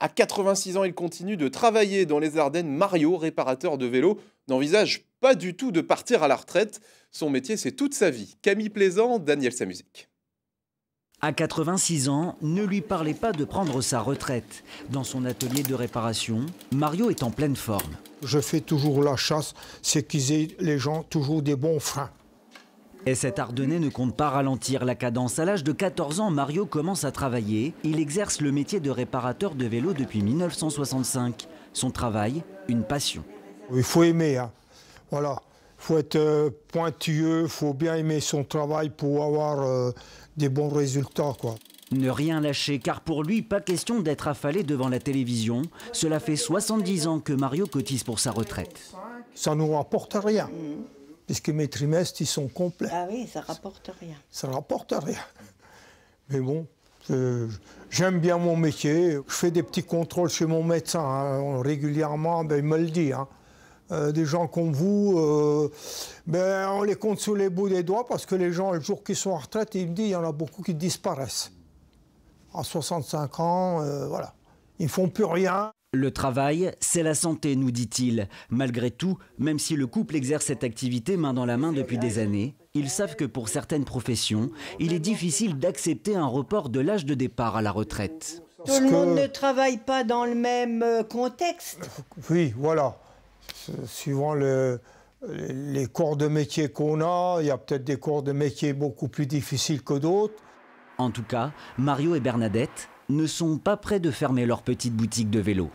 À 86 ans, il continue de travailler dans les Ardennes. Mario, réparateur de vélo, n'envisage pas du tout de partir à la retraite. Son métier, c'est toute sa vie. Camille Plaisant, Daniel Samusic. À 86 ans, ne lui parlez pas de prendre sa retraite. Dans son atelier de réparation, Mario est en pleine forme. Je fais toujours la chasse, c'est qu'ils aient les gens toujours des bons freins. Et cet Ardennais ne compte pas ralentir la cadence. À l'âge de 14 ans, Mario commence à travailler. Il exerce le métier de réparateur de vélo depuis 1965. Son travail, une passion. Il faut aimer, hein. voilà. Il faut être euh, pointueux, il faut bien aimer son travail pour avoir euh, des bons résultats. Quoi. Ne rien lâcher, car pour lui, pas question d'être affalé devant la télévision. Cela fait 70 ans que Mario cotise pour sa retraite. Ça ne nous rapporte rien. Mm puisque mes trimestres, ils sont complets. Ah oui, ça rapporte rien. Ça, ne rapporte rien. Mais bon, j'aime bien mon métier. Je fais des petits contrôles chez mon médecin hein, régulièrement, ben, il me le dit. Hein. Euh, des gens comme vous, euh, ben, on les compte sous les bouts des doigts parce que les gens, le jour qu'ils sont en retraite, il me dit, il y en a beaucoup qui disparaissent. À 65 ans, euh, voilà. Ils ne font plus rien. Le travail, c'est la santé, nous dit-il. Malgré tout, même si le couple exerce cette activité main dans la main depuis des années, ils savent que pour certaines professions, il est difficile d'accepter un report de l'âge de départ à la retraite. Tout le monde ne travaille pas dans le même euh, contexte. Oui, voilà. Suivant les cours de métier qu'on a, il y a peut-être des cours de métier beaucoup plus difficiles que d'autres. En tout cas, Mario et Bernadette ne sont pas prêts de fermer leur petite boutique de vélo.